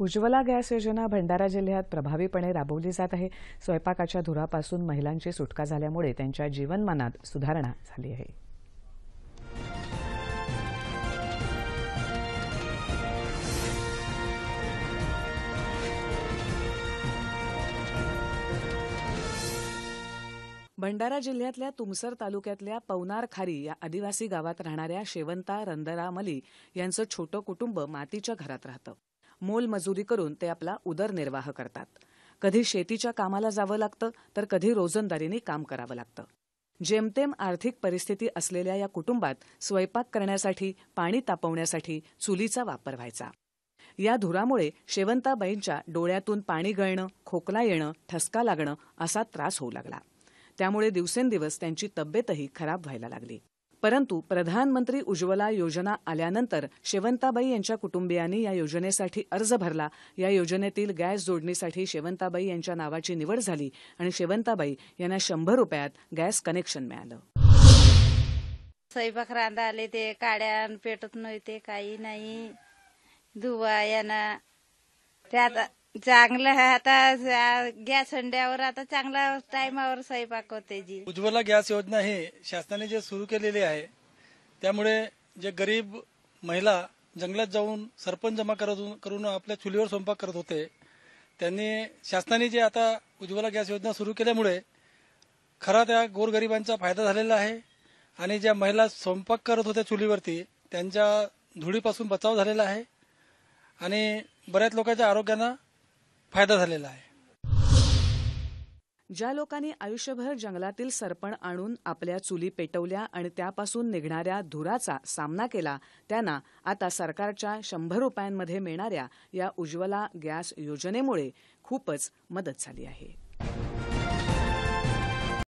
Ujjwala gas योजना भंडारा जिल्ह्यात प्रभावीपणे राबवली जात आहे स्वयंपाकाच्या धुरापासून महिलांची सुटका झाल्यामुळे त्यांच्या जीवनमानात सुधारणा झाली आहे भंडारा जिल्ह्यातल्या तुमसर तालुक्यातल्या पवनार खारी या आदिवासी गावात राहणाऱ्या शेवंता रंदरा मली यांचं छोटं कुटुंब मातीच्या घरात राहतं मोलमजुरी करून ते आपला उदरनिर्वाह करतात कधी शेतीच्या कामाला जावं लागतं तर कधी रोजंदारीने काम करावं लागतं जेमतेम आर्थिक परिस्थिती असलेल्या या कुटुंबात स्वयंपाक करण्यासाठी पाणी तापवण्यासाठी चुलीचा वापर व्हायचा या धुरामुळे शेवंताबाईंच्या डोळ्यातून पाणी गळणं खोकला येणं ठसका लागणं असा त्रास होऊ लागला त्यामुळे दिवसेंदिवस त्यांची तब्येतही खराब व्हायला लागली परंतु प्रधानमंत्री उज्ज्वला योजना आल्यानंतर शेवंताबाई यांच्या कुटुंबियांनी या योजनेसाठी अर्ज भरला या योजनेतील गॅस जोडणीसाठी शेवंताबाई यांच्या नावाची निवड झाली आणि शेवंताबाई यांना शंभर रुपयात गॅस कनेक्शन मिळालं स्वयंपाक रांदा आले ते काड्या पेटत नव्हते काही नाही धुवा यांना त्यात चांगलं आहे आता गॅस हंड्यावर आता चांगला टायमावर स्वयंपाक होते जी उज्ज्वला गॅस योजना हे शासनाने जे सुरू केलेली आहे त्यामुळे जे गरीब महिला जंगलात जाऊन सरपंच जमा करत करून आपल्या चुलीवर स्वयंपाक करत होते त्यांनी शासनाने जे आता उज्ज्वला गॅस योजना सुरू केल्यामुळे खरा त्या गोरगरिबांचा फायदा झालेला आहे आणि ज्या महिला स्वयंपाक करत होत्या चुलीवरती त्यांच्या धुळीपासून बचाव झालेला आहे आणि बऱ्याच लोकांच्या आरोग्यानं फायदा झालेला आहे ज्या लोकांनी आयुष्यभर जंगलातील सरपण आणून आपल्या चुली पेटवल्या आणि त्यापासून निघणाऱ्या धुराचा सामना केला त्यांना आता सरकारच्या शंभर रुपयांमध्ये मिळणाऱ्या या उज्ज्वला गॅस योजनेमुळे खूपच मदत झाली आहे